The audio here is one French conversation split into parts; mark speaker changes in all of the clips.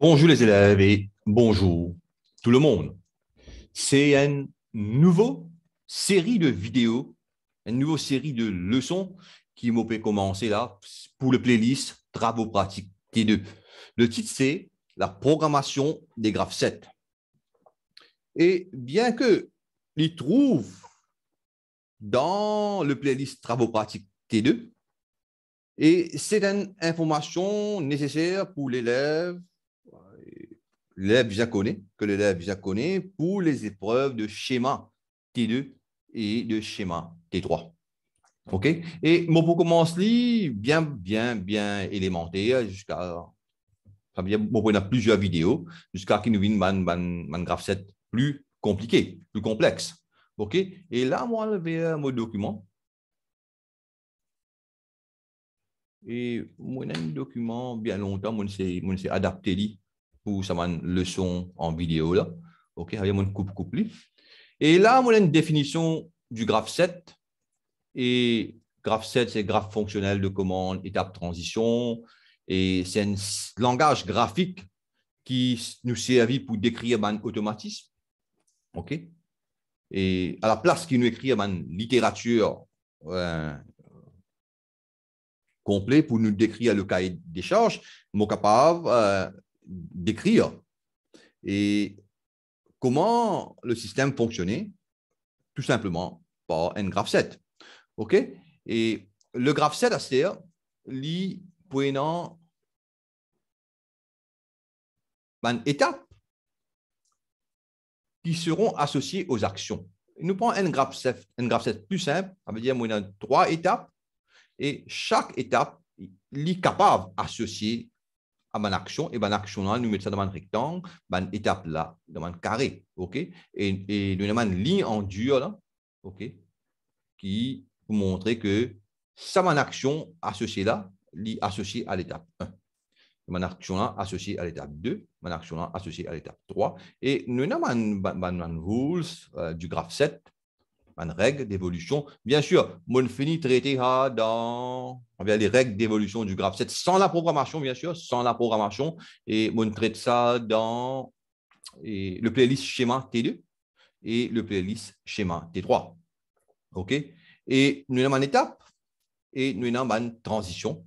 Speaker 1: Bonjour les élèves et bonjour tout le monde. C'est une nouvelle série de vidéos, une nouvelle série de leçons qui m'ont fait commencer là pour le playlist Travaux pratiques T2. Le titre c'est La programmation des graphes 7. Et bien que les trouve dans le playlist Travaux pratiques T2, et c'est une information nécessaire pour l'élève l'élève déjà que l'élève déjà connaît pour les épreuves de schéma T2 et de schéma T3. OK? Et mon commence bien, bien, bien élémentaire jusqu'à. Mon on a plusieurs vidéos jusqu'à qu'il nous vienne man, man, plus compliqué, plus complexe. OK? Et là, moi, je vais euh, mon document. Et un document, bien longtemps, je s'est adapté pour ça leçon en vidéo là. OK, avec mon coupe couplé. Et là, on a une définition du graphe 7 et graphe 7 c'est graphe fonctionnel de commande, étape transition et c'est un langage graphique qui nous servit pour décrire un ben, automatisme. OK Et à la place qu'il nous écrit une ben, littérature euh, complète pour nous décrire le cahier des charges, nous d'écrire et comment le système fonctionnait, tout simplement par un graphe set. OK Et le graph set, c'est-à-dire, lui
Speaker 2: prenant une étape qui seront associées aux actions. Il nous prend un graphe set, un graph set
Speaker 1: plus simple, ça veut dire qu'il y a trois étapes et chaque étape, il est capable d'associer à action, et mon action là, nous mettons ça dans un rectangle, une étape là, dans un carré, ok? Et, et nous avons une ligne en dur ok? Qui vous montre que ça mon action associée là, est associée à l'étape 1. Mon action associée à l'étape 2, mon action associée à l'étape 3. Et nous avons une rules euh, du graphe 7 une règle d'évolution. Bien sûr, traiter ça dans on les règles d'évolution du graphe 7 sans la programmation, bien sûr, sans la programmation. Et mon traite ça dans le playlist schéma T2 et le playlist schéma T3. OK Et nous avons une étape et nous avons une transition.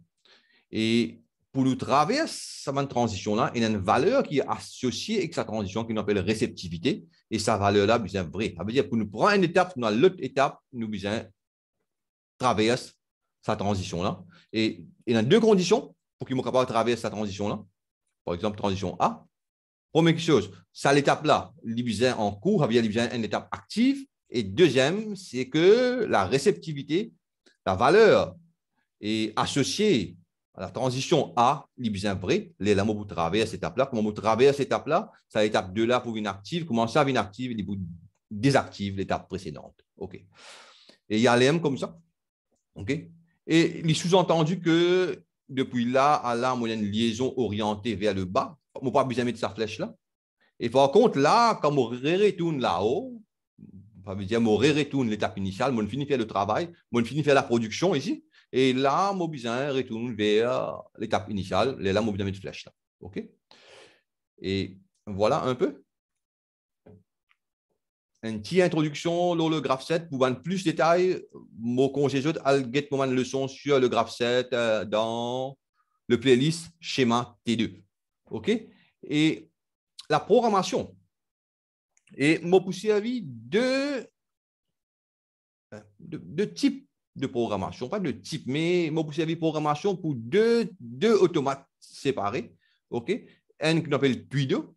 Speaker 1: Et pour nous traverser cette transition-là, il y a une valeur qui est associée avec cette transition, qu'on appelle réceptivité. Et sa valeur-là, besoin vrai. Ça veut dire que nous prendre une étape, dans l'autre étape, nous besoin traverser sa transition-là. Et, il y a deux conditions pour qu'il soit capable de traverser sa transition-là. Par exemple, transition A. Première chose, ça l'étape-là, il besoin en cours, il y a une étape active. Et deuxième, c'est que la réceptivité, la valeur est associée la transition A, il est bien vrai, les lames vous travaillez cette étape-là. Comment vous travaillez à cette étape-là C'est l'étape 2 là pour une active, Comment ça, active, il vous désactive l'étape précédente. OK. Et il y a l'em comme ça. OK. Et il est sous-entendu que depuis là à là, y a une liaison orientée vers le bas. On peux pas mettre sa flèche là. Et par contre, là, quand on retourne là-haut, on retourne l'étape initiale, on finit faire le travail, on finit faire la production ici. Et là, au bien retourne vers l'étape initiale, les lames au de flèche. Là. OK Et voilà un peu. Une petite introduction dans le graphe 7 pour avoir plus de détails. Mon congé jeune, alguette moment de leçon sur le graphe 7 euh, dans le playlist schéma T2. OK Et la programmation. Et m'a poussé à vie euh, de type. deux de programmation, pas de type, mais moi, vous savez, programmation pour deux, deux automates séparés, OK? Un qui appelle Twido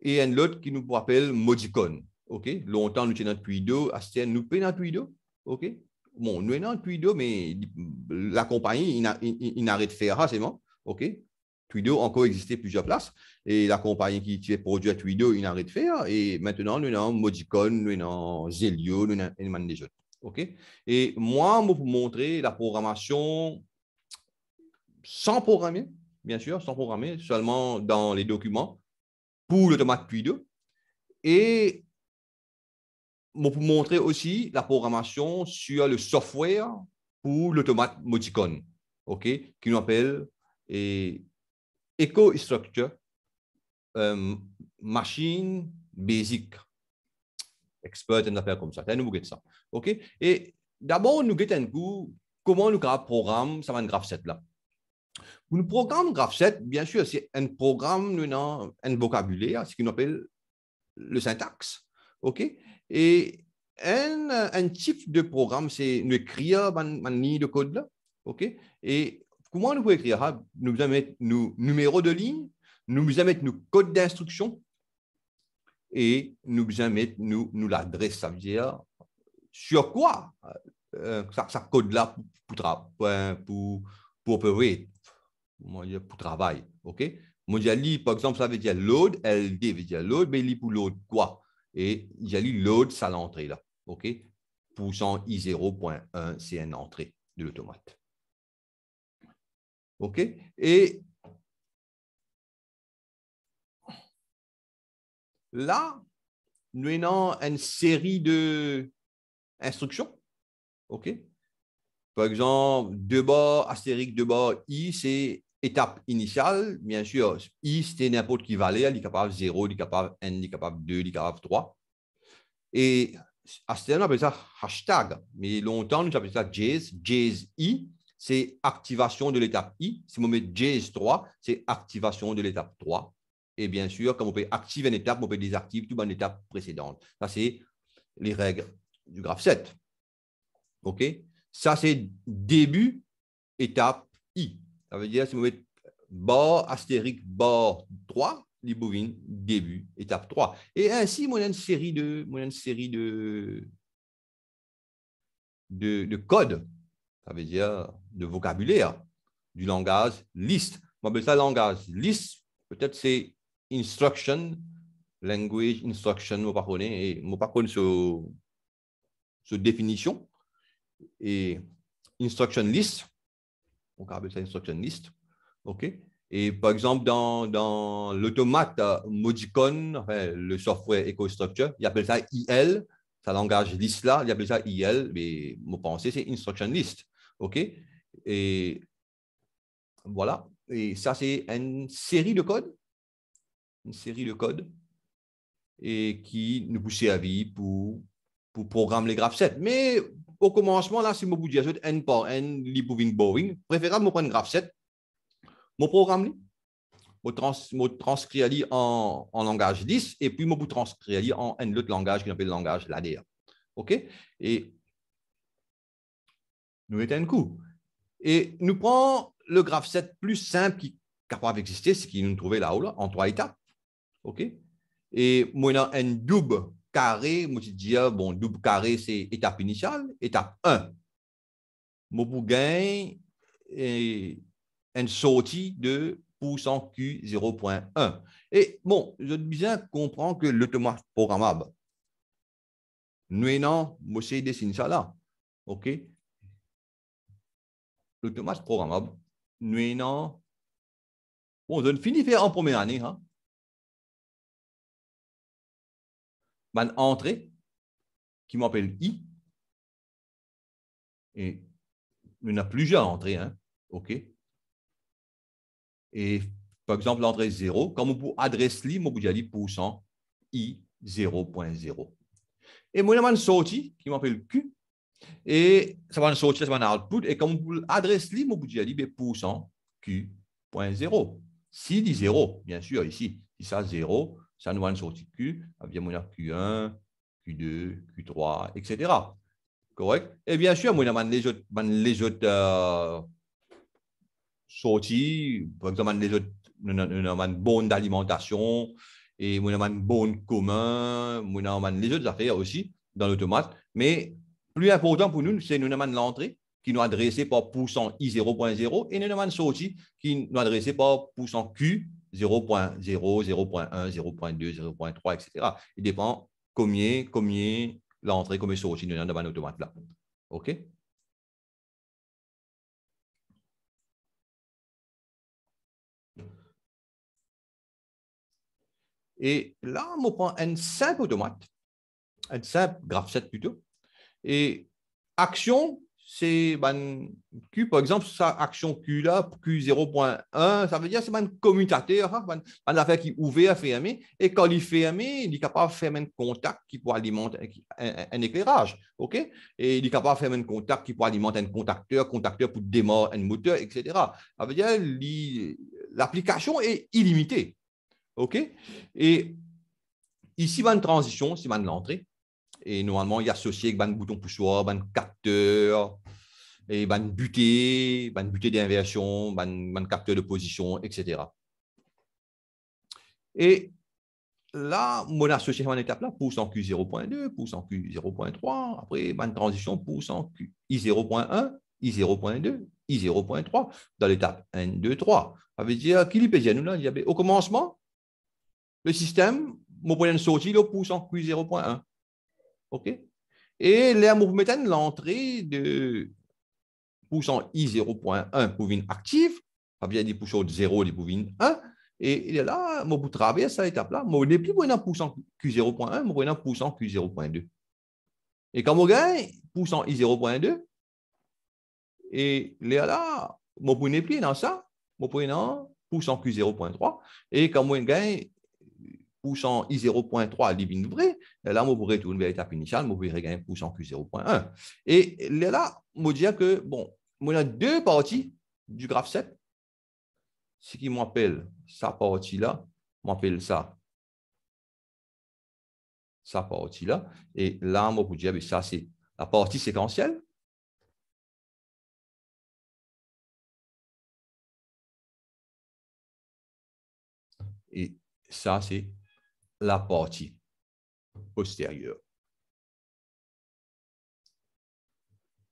Speaker 1: et un autre qui nous appelle Modicon, OK? Longtemps, nous étions dans Twido Astien, nous payons dans OK? Bon, nous sommes dans mais la compagnie, il n'arrête de faire c'est bon, OK? Twido encore existé plusieurs places et la compagnie qui fait produit à il n'arrête de faire et maintenant, nous dans Modicon, nous dans Zelio, nous avons des autres. OK? Et moi, pour vous montrer la programmation sans programmer, bien sûr, sans programmer, seulement dans les documents pour l'automate Puy 2. Et pour vous montrer aussi la programmation sur le software pour l'automate Moticon, OK? Qui nous appelle et EcoStructure euh, Machine Basic expert en affaires comme ça. nous ça. OK? Et d'abord, nous avons un coup, comment nous programme programme ça va un graph 7 là. Pour programme graph 7, bien sûr, c'est un programme, nous avons un vocabulaire, ce qu'on appelle le syntaxe. OK? Et un, un type de programme, c'est nous écrire une ligne de code là. OK? Et comment nous pouvons écrire Nous allons mettre nos numéros de ligne, nous allons mettre nos codes d'instruction et nous nous, nous l'adresse, ça veut dire sur quoi euh, ça, code là pour, pour, pour, pour pour, travail. OK? Moi, par exemple, ça veut dire load, LD veut dire load, mais il pour load quoi? Et j'ai load, ça l'entrée là. OK? Pour son
Speaker 2: I0.1, c'est une entrée de l'automate. OK? Et Là, nous avons une série d'instructions.
Speaker 1: OK? Par exemple, deux bas, astérique, deux bas, I, c'est étape initiale. Bien sûr, I, c'était n'importe qui valait. Il est capable 0, il est capable 1, il est capable 2, il est capable 3. Et astérique, on appelle ça hashtag. Mais longtemps, nous appelons ça JS. JS I, c'est activation de l'étape I. Si on met JS 3, c'est activation de l'étape 3. Et bien sûr, quand on peut activer une étape, on peut désactiver toute une étape précédente. Ça, c'est les règles du graphe 7. OK Ça, c'est début étape I. Ça veut dire, si vous mettez bord astérique bord 3, Libovine, début, étape 3. Et ainsi, on a une série de, série de, de, de codes, ça veut dire de vocabulaire, du langage liste. On appelle ça langage liste. Peut-être c'est instruction, language, instruction, vous par et mot pas ce, définition. Et instruction list, on appelle ça instruction list. OK? Et par exemple, dans, l'automate euh, Modicon, enfin, le software EcoStructure, il appelle ça IL, ça langage list là, il appelle ça IL, mais mon pensée, c'est instruction list. OK? Et voilà. Et ça, c'est une série de codes une série de codes et qui nous poussait à vie pour, pour programmer les graphes 7. Mais au commencement, là, si je vous dis n par n, li boeing boeing, préférable, je prends un graphe 7, mon programme, je trans, en, langage 10, et puis je transcrit transcris en l'autre langage qui s'appelle langage l'ADR. OK Et nous mettons un coup. Et nous prenons le graph 7 plus simple qui a capable d'exister, ce qui nous trouvait là-haut, en trois étapes. OK? Et maintenant, un double carré, moi je dis, bon, double carré, c'est étape initiale, étape 1. Je pour gagner une sortie de Q 0.1. Et bon, je bien comprends que l'automate programmable, nous, moi, c'est dessiner ça là.
Speaker 2: OK? L'automate programmable, nous, bon, je finis en première année, hein? une entrée qui m'appelle I. Et il y en a plusieurs entrées, hein? OK?
Speaker 1: Et par exemple, l'entrée 0, comme pour adresse li, vais je dis I 0.0. Et moi, il une sortie qui m'appelle Q. Et ça va sortie, ça va output. Et comme pour adresse li, moi, je poussant pourcent Q.0. Si dit 0, bien sûr, ici, si ça 0, ça nous une sortie Q, a Q1, Q2, Q3, etc. Correct Et bien sûr, moi, les les autres euh, sorties, par exemple, les autres une bonne alimentation et nous avons une bonne commun, nous avons les autres affaires aussi dans l'automate. Mais plus important pour nous, c'est nous avons l'entrée qui nous adressée par poussant I0.0 et nous avons sortie qui nous adresse par poussant Q 0.0, 0.1, 0.2, 0.3, etc.
Speaker 2: Il dépend combien, combien l'entrée, combien aussi nous avons dans automate là. OK? Et là, on prend un simple automate, un simple graph 7 plutôt, et
Speaker 1: action c'est Q, par exemple, sa action Q là, Q0.1, ça veut dire que c'est un commutateur, un hein, affaire qui est ouverte, fermée, et quand il est fermé, il est capable de faire un contact qui peut alimenter un, éclairage, ok? Et il est capable de faire un contact qui peut alimenter un contacteur, contacteur pour démarrer un moteur, etc. Ça veut dire l'application est illimitée, ok? Et ici, une transition, c'est l'entrée, et normalement, il y a associé avec bouton poussoir, un capteur, et butée, buté, d'inversion, un capteur de position, etc. Et là, mon associé une étape là pousse en Q0.2, pousse en Q0.3, après une transition pousse en Q0.1, I0.2, I0.3, dans l'étape 1, 2, 3. Ça veut dire qu'il y a là, au commencement, le système, mon problème de sortie, le pousse en Q0.1. OK? Et vous mettez l'entrée de poussant I0.1 une active, bien dit poussant 0 des pouvine 1, et là, je vais cette étape-là, je vais plus un poussant Q0.1, je vais un poussant Q0.2. Et quand je gagne poussant I0.2, et il là, je vais plus dans ça, je vais poussant Q0.3, et quand je gagne poussant I0.3 divine vrai, euh, là, on pourrait retourner une l'étape initiale, on un gagner poussant Q0.1. Et là, on dire que, bon, on a deux parties du graphe 7. Ce qui m'appelle sa partie-là, m'appelle ça
Speaker 2: sa partie-là. Et là, je peut dire que ben, ça, c'est la partie séquentielle. Et ça, c'est la partie postérieure.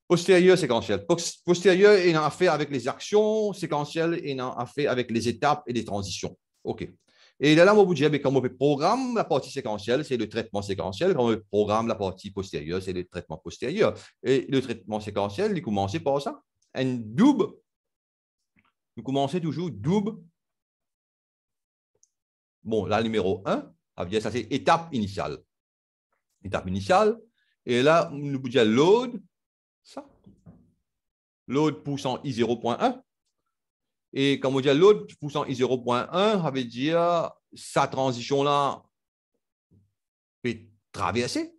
Speaker 1: Postérieur Postérieure, Postérieur ayant a fait avec les actions, il ayant a fait avec les étapes et les transitions. OK. Et là, on vous dire, mais quand on programme la partie séquentielle, c'est le traitement séquentiel. Quand on programme la partie postérieure, c'est le traitement postérieur. Et le traitement séquentiel, il commence par ça. Un double. Vous commencez toujours double. Bon, la numéro 1, ah, ça c'est étape initiale. Étape initiale. Et là, nous pouvons dire load, ça. Load poussant i0.1. Et quand on dit load poussant i0.1, ça veut dire sa transition-là peut traverser.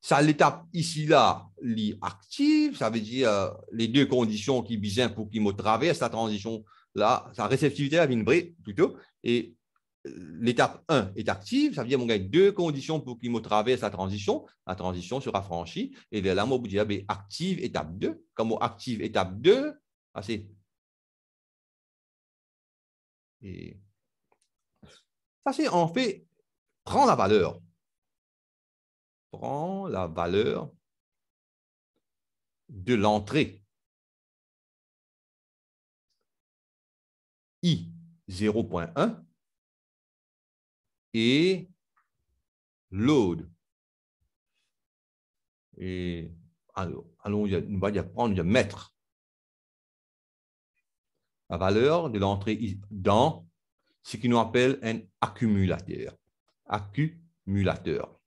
Speaker 1: Ça, l'étape ici-là, active, ça veut dire euh, les deux conditions qui visent pour qu'il me traverse la transition, là, sa réceptivité, une vient plutôt, et l'étape 1 est active, ça veut dire qu'on a deux conditions pour qu'il me traverse la transition. La transition sera franchie. Et là, mon vous dire active étape
Speaker 2: 2. Comme on active étape 2, ça c'est. Ça, c'est en fait, prend la valeur. Prend la valeur de l'entrée. I 0.1 et load. Et allons, on
Speaker 1: va on apprendre, de mettre la valeur de l'entrée dans ce qui nous appelle un accumulateur. Accumulateur.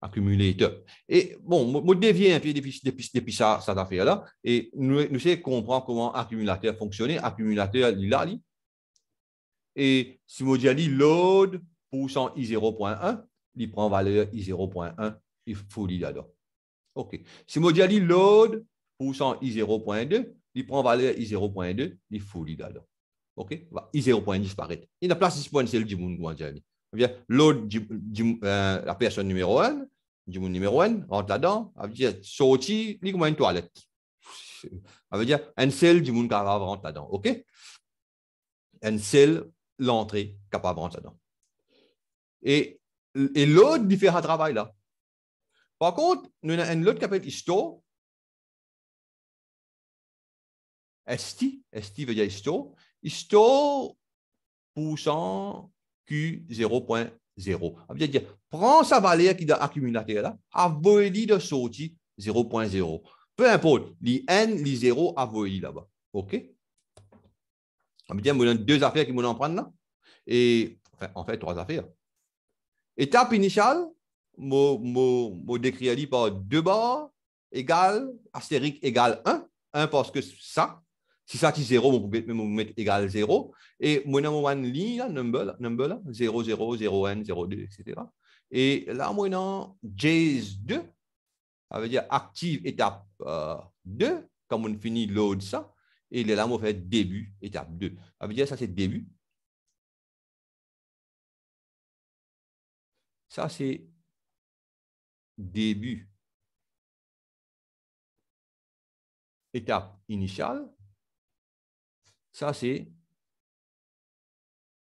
Speaker 1: Accumulateur. Et bon, je deviens un peu depuis, depuis, ça, cette affaire-là. Et nous, nous savons comprendre comment accumulateur fonctionner. Accumulateur, il a Et si vous dit load, pour I0.1, il prend valeur I0.1, il fouille là-dedans. OK. Si je dis load pour son I0.2, il prend valeur I0.2, il fouille là-dedans. OK? I0.1 disparaît. Il a place 6.1, c'est le Djimoun Gwanjani. L'autre, euh, la personne numéro 1, monde numéro 1, rentre là-dedans, elle veut dire sorti, il comme une toilette. Ça veut dire un seul monde capable rentre là-dedans. OK? Un seul, l'entrée capable rentre là-dedans. Et, et l'autre, il fait un travail là. Par contre, nous avons un autre qui s'appelle histo. Esti, esti veut dire histo. Histo, poussant, Q 0.0. Ça veut dire, prends sa valeur qui est accumulateur là, avouez-lui de sortir 0.0. Peu importe, les N, les 0, avouez-lui là-bas. OK? Ça veut dire, nous avons deux affaires qui vont en prendre là. Et, enfin, en fait, trois affaires. Étape initiale, mot décrit par deux bords, égale, astérique égale 1. 1 parce que ça, si ça dit 0, vous pouvez mettre égal 0. Et mon je ligne, number, number 0, 0, 0, 1, 0, 2, etc. Et là, maintenant, JS 2, ça veut dire active étape 2, euh, comme on finit load ça. Et là, on fait début étape 2. Ça veut dire que ça,
Speaker 2: c'est début. Ça, c'est début. Étape initiale. Ça, c'est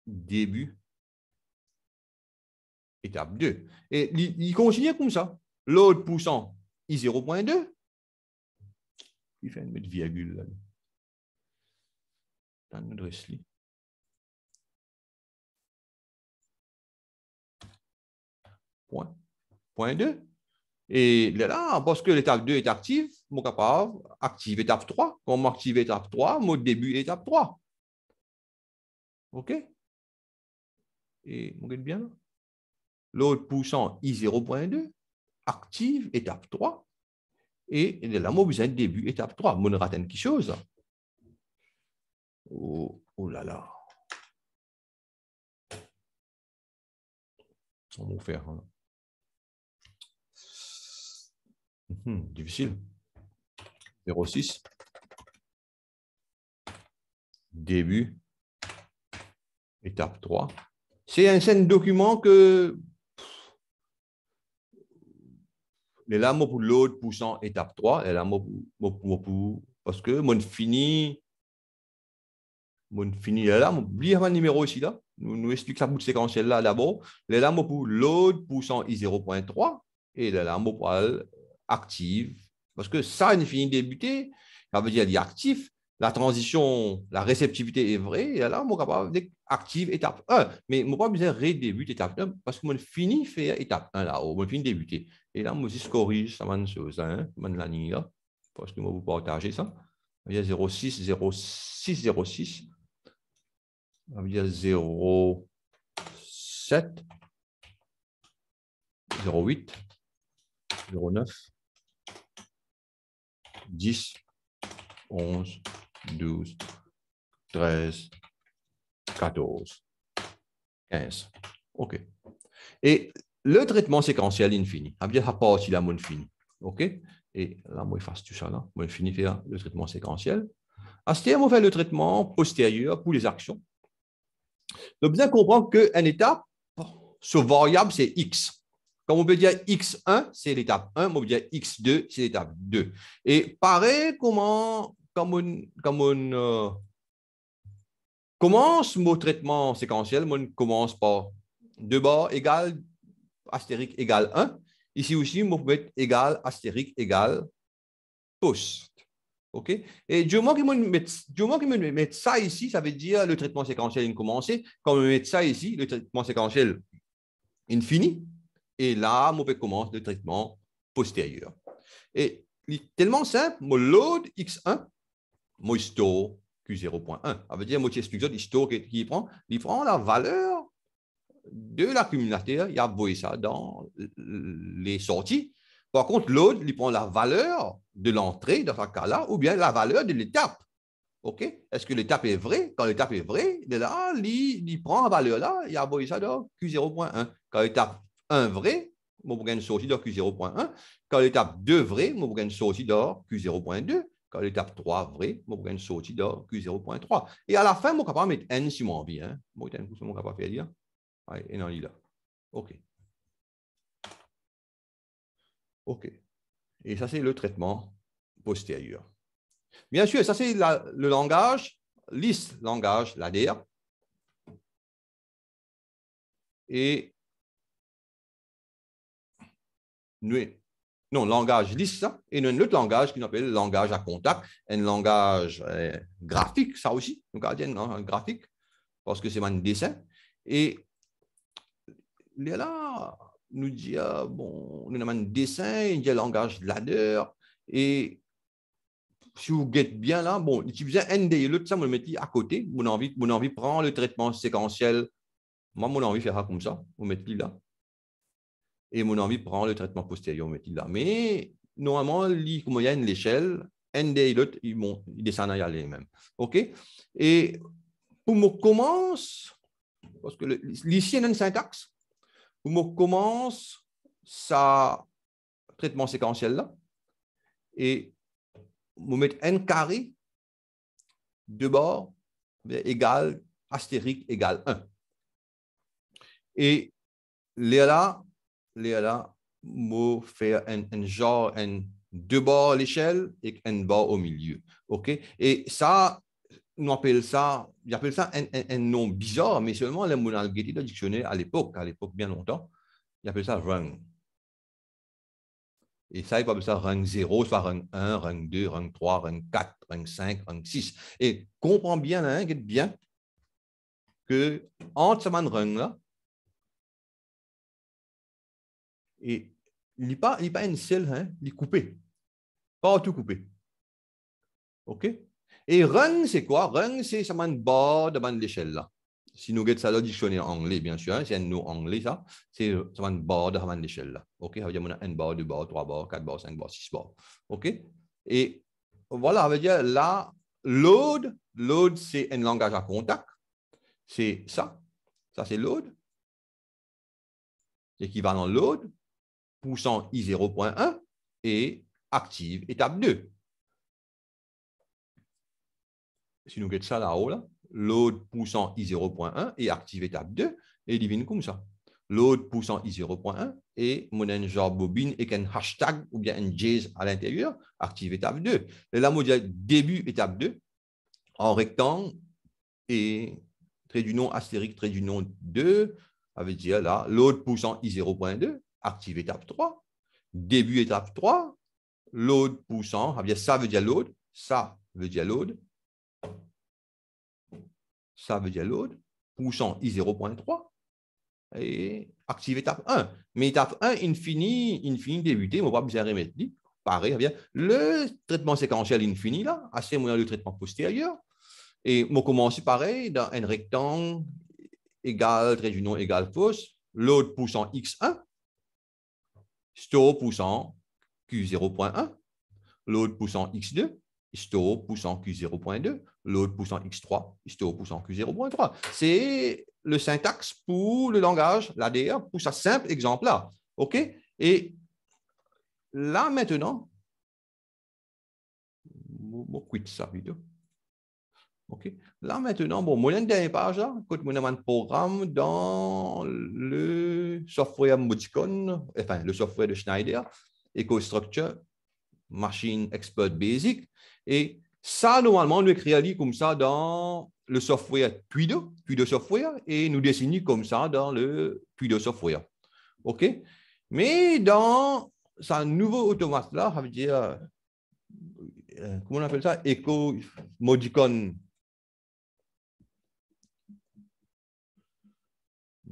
Speaker 2: début. Étape 2. Et il continue comme ça. L'autre poussant, I 0.2. Il fait une virgule là. Dans notre Point. 2. Et là, parce que l'étape 2 est active, je suis
Speaker 1: capable d'activer étape 3. Quand active étape 3, mon début étape 3. OK Et vous voyez bien L'autre poussant I0.2 active étape 3. Et là, moi, besoin de
Speaker 2: début étape 3. Mon rate quelque chose. Oh, oh, là là. On va faire. Hein. Mhm, difficile. 06. Début.
Speaker 1: Étape 3. C'est un seul document que les lames pour l'autre poussant étape 3, Les pour, parce que mon fini, mon fini mon un numéro ici là, nous, expliquons explique la bout séquentielle là d'abord, les lames pour l'autre poussant I0.3, et les lames pour active. Parce que ça, une fini débuter, ça veut dire actif. La transition, la réceptivité est vraie. Et là, on est capable active étape 1. Mais mon pas besoin redébute étape 1 parce que mon fini faire étape 1 là-haut. Mon fini débuter. Et là, on se je corrige ça, va chose, hein, la ligne là. Parce que moi, vous partager ça. Il y dire 06, 06, 06. Il y a 07, 08, 09. 10, 11, 12, 13, 14, 15. OK. Et le traitement séquentiel infini, hein, ça veut dire rapport aussi la fini, OK Et là, moi, je fasse tout ça là. Moi, finis fait le traitement séquentiel. terme, on fait le traitement postérieur pour les actions. Donc, bien comprendre qu'une état, ce variable, c'est X. Quand dire X1, c'est l'étape 1, dire X2, c'est l'étape 2. Et pareil, comment, comme on, euh, commence mon traitement séquentiel, on commence par de bas égal astérique égal 1. Ici aussi, on peut mettre égal astérique égale post. OK? Et du moment qu'on met ça ici, ça veut dire le traitement séquentiel est commencé. Quand on met ça ici, le traitement séquentiel est fini et là, on peut le traitement postérieur. Et tellement simple, mon load X1, mon store Q0.1. Ça veut dire, mon store qui prend, il prend la valeur de l'accumulateur, il y a voilà dans les sorties. Par contre, load, il prend la valeur de l'entrée dans ce cas-là, ou bien la valeur de l'étape. OK? Est-ce que l'étape est vraie? Quand l'étape est vraie, là, il, prend la valeur là, il y a voilà dans Q0.1. Quand l'étape 1 vrai, de sortit d'or Q0.1. Quand l'étape 2 vrai, mon de sortit d'or Q0.2. Quand l'étape 3 vrai, mon de sortit d'or Q0.3. Et à la fin, mon capable mettre N si mon envie. Hein. Mon capable faire dire. et non, il là. OK. OK. Et ça, c'est le traitement
Speaker 2: postérieur. Bien sûr, ça, c'est la, le langage, lisse langage, l'ADR. Et non, langage lisse hein, et un autre langage qu'on appelle
Speaker 1: langage à contact, un langage euh, graphique, ça aussi, nous un graphique, parce que c'est un dessin. Et là, nous dit, bon, nous avons un dessin, il y a un langage ladder, et si vous guettez bien là, bon, utilisez un des l'autre, ça, vous le mettez à côté, mon envie, mon envie prend le traitement séquentiel. Moi, mon envie de faire comme ça, vous mettez là. Et mon envie prend le traitement postérieur mais Normalement, il y a une échelle, ND et l'autre, ils, ils descendent à aller même. OK Et pour me commence, parce que l'ici, il y a une syntaxe. Pour me commence, ça traitement séquentiel là. Et moi mettre n carré de bord égal astérique égal 1. Et là, Là, mot faire un, un genre, un deux bords à l'échelle et un bord au milieu. Et ça, on appelle ça, j'appelle ça un, nom bizarre, mais seulement le mot le dictionnaire à l'époque, à l'époque bien longtemps, il appelle ça rang. Et ça, il appelle ça rang 0, soit rang 1, rang 2, rang 3, rang 4, rang 5, rang 6. Et comprends bien, là, hein, bien,
Speaker 2: que entre ce rang là Et il pas, il pas une seule, hein, il est coupé. Pas tout coupé.
Speaker 1: OK? Et run, c'est quoi? Run, c'est ça man bord de l'échelle là. Si nous regardons ça dans le dictionnaire anglais, bien sûr, hein, c'est un nom anglais ça. C'est ça man bord de l'échelle là. OK? Ça veut dire qu'on a un bord, deux bords, trois bords, quatre bords, cinq bords, six bords. OK? Et voilà, ça veut dire là, load, load, c'est un langage à contact. C'est ça. Ça, c'est load. L'équivalent load poussant I0.1 et active étape 2. Si nous mettons ça là-haut, là, l'autre poussant I0.1 et active étape 2, et divine comme ça. L'autre poussant I0.1 et mon genre bobine et qu'un hashtag ou bien un jazz à l'intérieur, active étape 2. Et là, on dit début étape 2 en rectangle et trait du nom astérique, trait du nom 2, ça veut dire là, l'autre poussant I0.2 active étape 3. Début étape 3, load poussant, ah ça veut dire load, ça veut dire load, ça veut dire load, poussant I0.3 et active étape 1. Mais étape 1, infini, infini débuté, on va pas un Pareil, ah le traitement séquentiel infini, là, assez moyen le traitement postérieur. Et on commence pareil dans un rectangle égal, trait nom égal fausse, l'autre poussant x1, Store poussant Q0.1, l'autre poussant X2, store poussant Q0.2, l'autre poussant X3, store poussant Q0.3. C'est le syntaxe pour le langage, l'ADR pour ce simple exemple-là. OK Et là, maintenant,
Speaker 2: quitte ça vidéo.
Speaker 1: Là, maintenant, bon, mon dernière page, mon programme dans le software Modicon, enfin, le software de Schneider, EcoStructure, Machine Expert Basic. Et ça, normalement, nous créons comme ça dans le software Twido, Pudo Software, et nous dessinons comme ça dans le Twido Software. OK? Mais dans ce nouveau automate-là, dire, euh, comment on appelle ça? Eco Modicon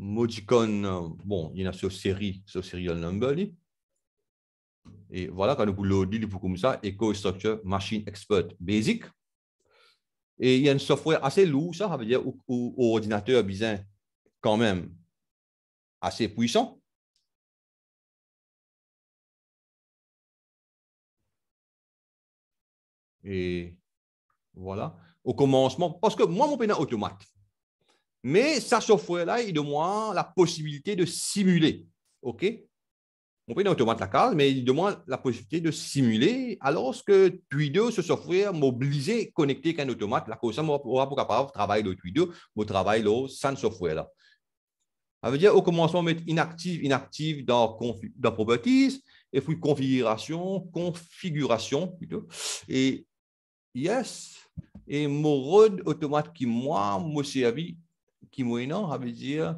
Speaker 1: Modicon, bon, il y a sur série, sur serial number. Et voilà, quand vous l'audit, vous comme ça, Eco Structure Machine Expert Basic. Et il y a un software assez lourd, ça, ça veut dire,
Speaker 2: ordinateur bizarre, quand même, assez puissant. Et voilà, au commencement, parce que moi, mon pénal automate.
Speaker 1: Mais ça software là il demande la possibilité de simuler. OK On peut automate la case, mais il demande la possibilité de simuler, alors que Twitter se software mobiliser, connecter qu'un automate. La cause, ça aura pour capable travailler le Twitter, de travailler le sans software-là. Ça veut dire, au commencement, mettre inactive, inactive dans, dans Properties, et puis configuration, configuration, Et yes, et mon automate qui, moi, me servi Kimoino, ça veut dire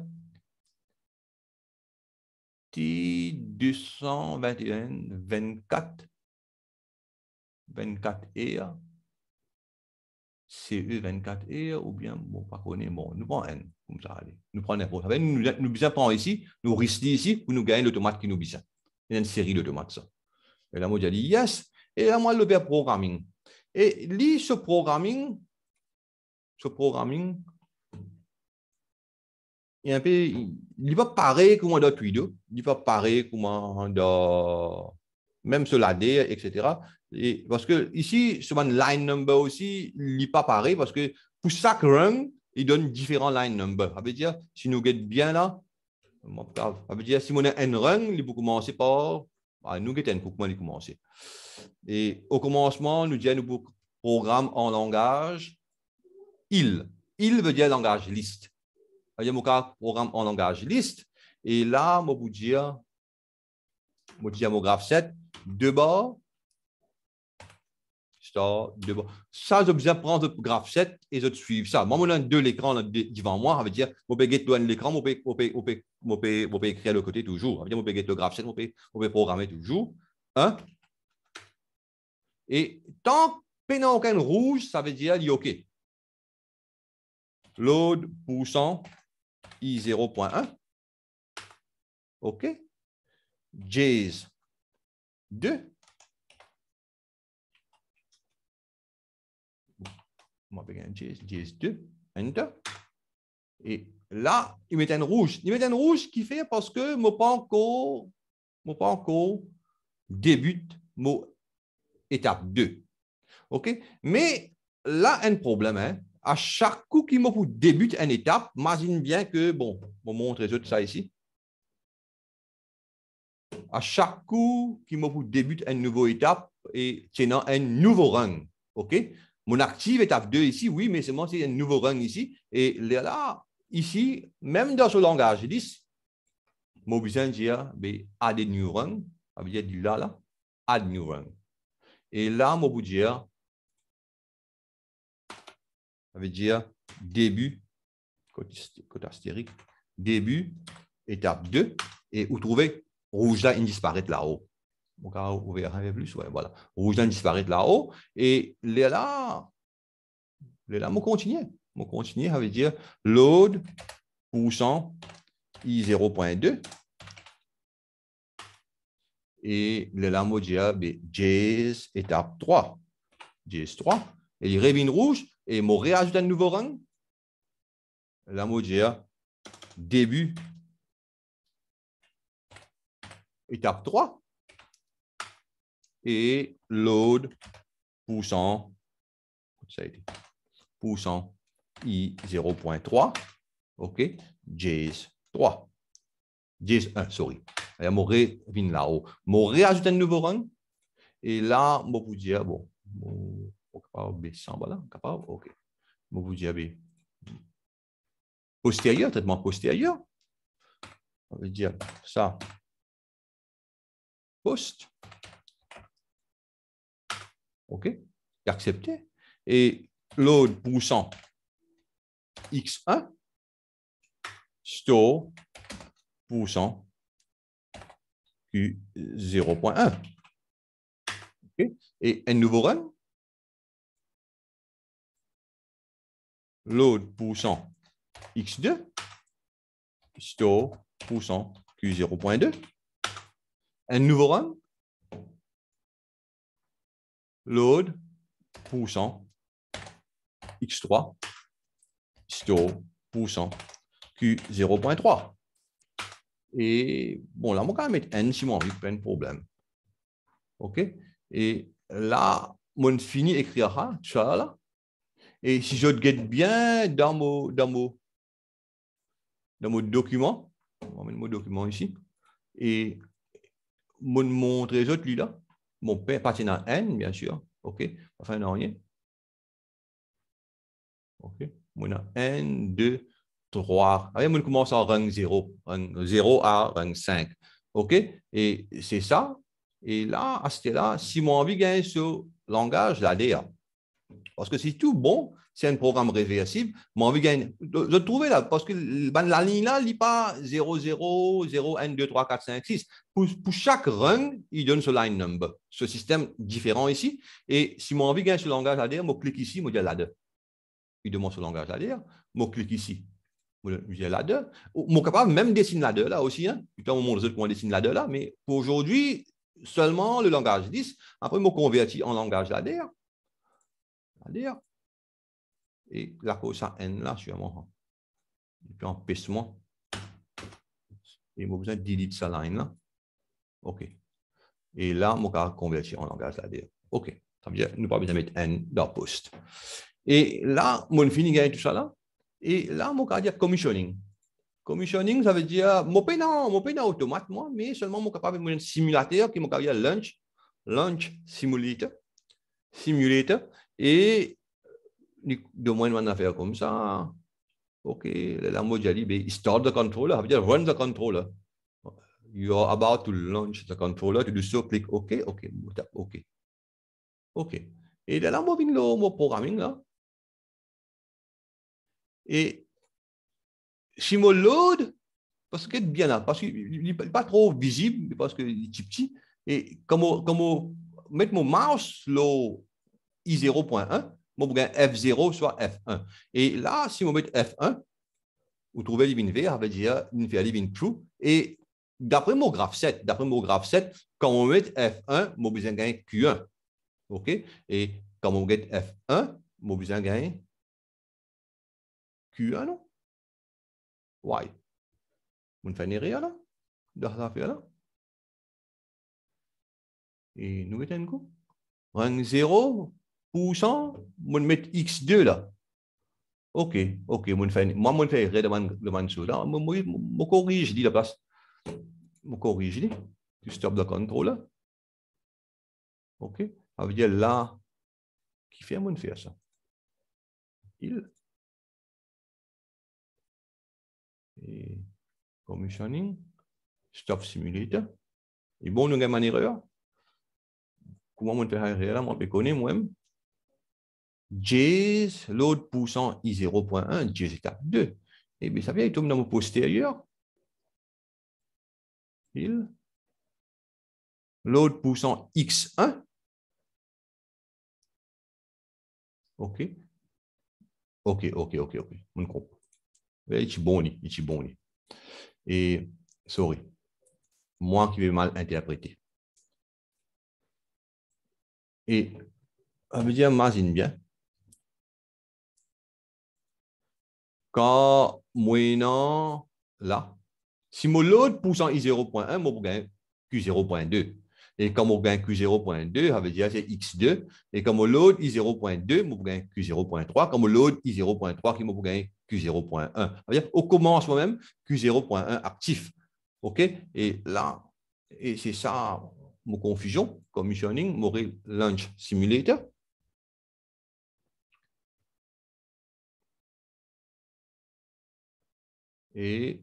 Speaker 1: T221, 24, 24R, CE24R, ou bien, bon, pas connaît, bon, nous prenons N, comme ça, allez. Nous prenons n'importe quoi. Nous, nous, prenons ici, nous risquons ici, pour nous gagner l'automate qui nous bise. Il y a une série d'automates, ça. Et là, moi, j'ai dit yes. Et là, moi, le verbe programming. Et lis ce programming, ce programming, il va pas pareil comme dans da Il va pas pareil dans dans même se l'AD, etc. Et, que ici seman line number aussi, il n'est pas pareil parce que pour chaque run, il donne différents line number. Ça veut dire, si nous get bien là, ça veut dire, si nous avons un run, il peut commencer par, bah, nous get un, comment il commencer. Et au commencement, nous disons, nous programme en langage il. Il veut dire langage liste mon mon programme en langage liste. Et là, moi, vous dire, mon graphe 7, deux bords, deux bords. Ça, je vais prendre le graphe 7 et je suivre ça. Moi, j'ai deux l'écran devant moi, ça veut dire, je vais get l'écran, je vais écrire le côté toujours. Ça dire, je vais get le graphe 7, je vais programmer toujours. Hein? Et tant que je n'ai aucun rouge, ça veut dire, il est OK. Load,
Speaker 2: poussant, I0.1. OK. J's 2. On 2. Enter.
Speaker 1: Et là, il met un rouge. Il met un rouge qui fait parce que mon panko débute mot étape 2. OK? Mais là, un problème. Hein? à chaque coup qui vous débute une étape, imagine bien que, bon, je vous montre tout ça ici. À chaque coup qui vous débute une nouvelle étape et tenant un nouveau rang. OK? Mon active étape 2 ici, oui, mais moi c'est un nouveau rang ici. Et là, ici, même dans ce langage dis, mon besoin de dire add new rang, ça veut dire du là, là, add new rang. Et là, je vous dire ça veut dire début, côté astérique, début, étape 2, et vous trouvez rouge là, il disparaît là-haut. vous plus, voilà. Rouge là, il disparaît là-haut, et là, les continue. On continue, ça veut dire load poussant i 0.2, et le là, on JS étape 3, JS 3, et il revient rouge, et mon m'ont un nouveau rang, là, vais début, étape 3, et load poussant ça a été, Poussant i 0.3, OK, JS 3, JS 1, sorry. je vais là-haut. Je un nouveau rang, et là, je vais vous dire, bon B, voilà
Speaker 2: capable, OK.
Speaker 1: vous dites ah ben,
Speaker 2: Postérieur, traitement postérieur. On va dire ça. Post. OK. accepté. Et load poussant X1.
Speaker 1: Store poussant
Speaker 2: Q0.1. OK Et un nouveau run Load poussant x2, store poussant q0.2. Un nouveau run, load poussant x3, store
Speaker 1: poussant q0.3. Et bon, là, on va quand même mettre n si on envie, pas de problème. OK? Et là, on finit écrira ça, là. Et si je guette bien dans mon, dans mon, document, on va mettre mon document ici, et mon, montre autres lui là, mon père appartient à N, bien sûr, ok, enfin, non, rien. Ok, on a n, 2, 3. Je on commence en rang 0, rang 0 à rang 5. OK? Et c'est ça. Et là, à ce là si mon envie de ce langage, la DA. Parce que c'est tout bon, c'est un programme réversible, mon on veut gagner. De, trouvais là, parce que ben, la ligne-là, il n'est pas 0, 0, 0, 1, 2, 3, 4, 5, 6. Pour, chaque run, il donne ce line number, ce système différent ici. Et si mon envie gagne ce langage à dire, je clique ici, je dis 2. Il demande ce langage à dire, je clique ici. Je dis 2. Je suis capable même dessiner la 2 là aussi. Hein. Putain, on montre comment on dessine 2 là, mais pour aujourd'hui, seulement le langage 10. Après, je me convertis en langage dire à dire et la cause à N, là, sûrement, et puis empêchement, et moi, besoin d'élite sa line là. OK. Et là, mon cas convertir en langage, à dire OK, ça veut dire, nous pas besoin de mettre N dans poste. Et là, mon fini gagne tout ça là. Et là, mon cas dire commissioning. Commissioning, ça veut dire, mon paye dans, mon paye dans automate, moi, mais seulement mon capable de simulateur qui mon cas dire lunch, lunch simulator, simulator. Et de moins à faire comme ça, hein. OK, la mot dit, start the controller, ça veut dire run the controller. You are about to
Speaker 2: launch the controller, tu dis so, clique OK, OK, OK. OK. Et là, moi, vient le mot programming Et si je load, parce que bien parce qu'il n'est pas trop visible,
Speaker 1: parce qu'il est petit, petit. Et comme, comme mettre mon mouse là, I0.1, mon bougain F0 soit F1. Et là, si vous mettez F1, vous trouvez V, ça veut dire l'inver living true. Et d'après mon graphe 7, d'après mon graphe 7, quand on met F1, mon besoin gain Q1. OK? Et
Speaker 2: quand on met F1, mon besoin gain Q1, non? Why? Vous ne faites rien là? faites rien, là? Et nous mettons un coup? Rang 0,
Speaker 1: Poussant, je mettre X2 là. OK, OK, moi, je fais erreur de Mansour là. Je corrige, dis la place. Je corrige, dis.
Speaker 2: Tu stops le contrôle OK. Ça là, qui fait mon faire ça? Il. Et commissioning, stop simulator.
Speaker 1: Et bon, nous avons une erreur. Comment on fait erreur Je On peut moi-même. J'ai l'autre poussant I0.1, 10 étape 2.
Speaker 2: Et bien, ça vient, il tombe dans mon postérieur. L'autre poussant X1. OK. OK, OK, OK, OK. On comprend.
Speaker 1: Eh, il bon, il est bon. Et, sorry, moi qui vais mal
Speaker 2: interpréter. Et, on veut dire, imagine bien. Ka
Speaker 1: maintenant là. Si mon l'autre poussant i 0.1, mon gagner Q0.2. Et quand on gagne Q0.2, ça veut dire c'est X2. Et quand on load I0.2, mon gagner Q0.3. Quand on load I0.3, qui me gain Q0.1. On commence moi-même Q0.1 actif. OK? Et là,
Speaker 2: et c'est ça, mon confusion, commissioning, mon Launch Simulator. et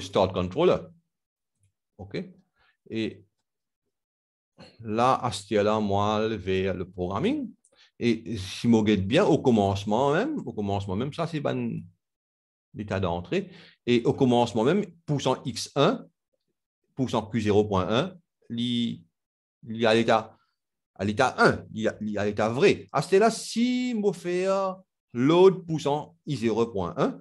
Speaker 2: start Controller. OK?
Speaker 1: Et là, à ce là moi, vers le programming. Et si je regarde bien, au commencement même, au commencement même, ça, c'est l'état d'entrée. Et au commencement même, poussant X1, poussant Q0.1, il y a l'état à l'état 1, il y a l'état vrai. À là si je fais load poussant I0.1,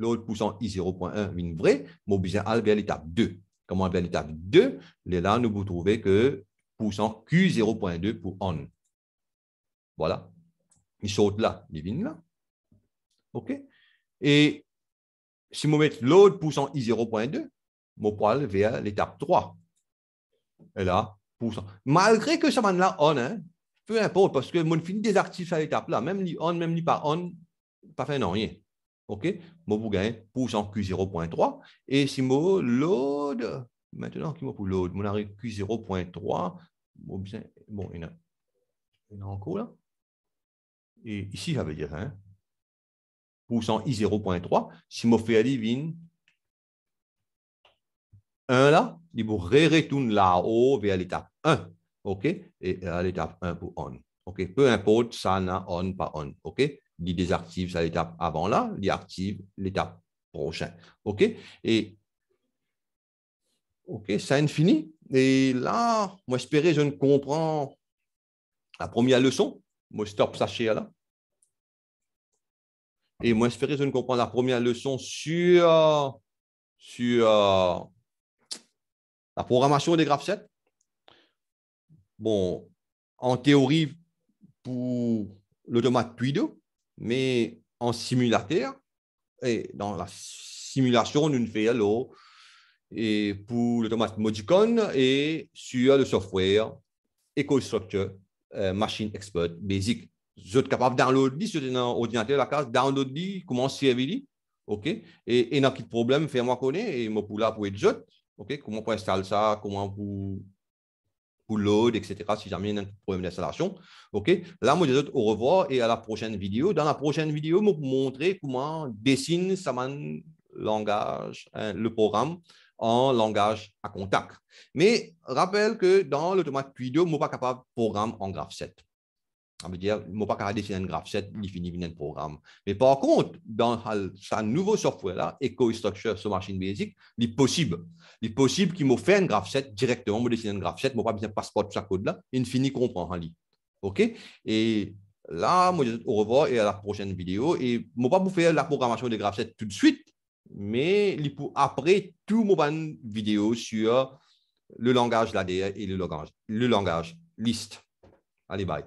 Speaker 1: l'autre poussant I0.1, une vraie, besoin aller vers l'étape 2. Comment vers l'étape 2 Là, nous vous trouvez que poussant Q0.2 pour on. Voilà. Il saute là, il vient là. OK Et si vous mets l'autre poussant I0.2, mon aller vers l'étape 3. Et là, poussant. Malgré que ça va là on, hein, peu importe, parce que mon des désactif à létape là, même ni on, même ni pas on, pas fait non rien. OK Mobu gagne pour Q0.3. Et si je load, maintenant, qui m'a pour load Mon arrive Q0.3. Bon, il y en a, encore là. Et ici, ça veut dire, hein, pour I0.3, si je à divine 1 là, il vous retourner là-haut vers l'étape 1. OK Et à euh, l'étape 1 pour on. OK Peu importe, ça n'a on, pas on. OK dit des c'est l'étape avant là, dit active, l'étape prochaine. OK Et OK, ça infini. Et là, moi, espérer, je ne comprends la première leçon. Moi, stop, sachez là. Et moi, espérer, je ne comprends la première leçon sur, sur la programmation des graphes 7. Bon, en théorie, pour l'automate 2, mais en simulateur, et dans la simulation d'une VLO et pour l'automate Modicon et sur le software EcoStructure euh, Machine Expert Basic. Je suis capable de downloader sur un ordinateur la case, downloader, comment servir, OK? Et, et pas de problème, fais-moi connaître et moi pour là pour être jeune, OK? Comment on installer ça, comment pour load, etc. Si jamais il y a un problème d'installation. OK Là, moi, je vous dis au revoir et à la prochaine vidéo. Dans la prochaine vidéo, je vais vous montrer comment dessine Saman langage, hein, le programme en langage à contact. Mais rappelle que dans l'automate vidéo, je ne suis pas capable de programme en graph 7 on veut dire, je ne pas dessiner dessiner un graph set, il mm. un programme. Mais par contre, dans ce nouveau software-là, EcoStructure sur Machine Basic, il est possible. Il est possible qu'il me fait un graph 7 directement, me dessiner un graph set, je pas besoin de passeport de chaque code-là, il finit comprend en OK? Et là, moi, je au revoir et à la prochaine vidéo. Et je ne vais pas vous faire la programmation des graph 7 tout de suite, mais après, tout mon vidéo
Speaker 2: sur le langage l'ADR et le langage, le langage liste. Allez, bye.